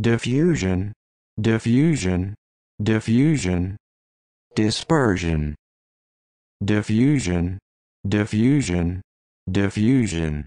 diffusion, diffusion, diffusion, dispersion, diffusion, diffusion, diffusion.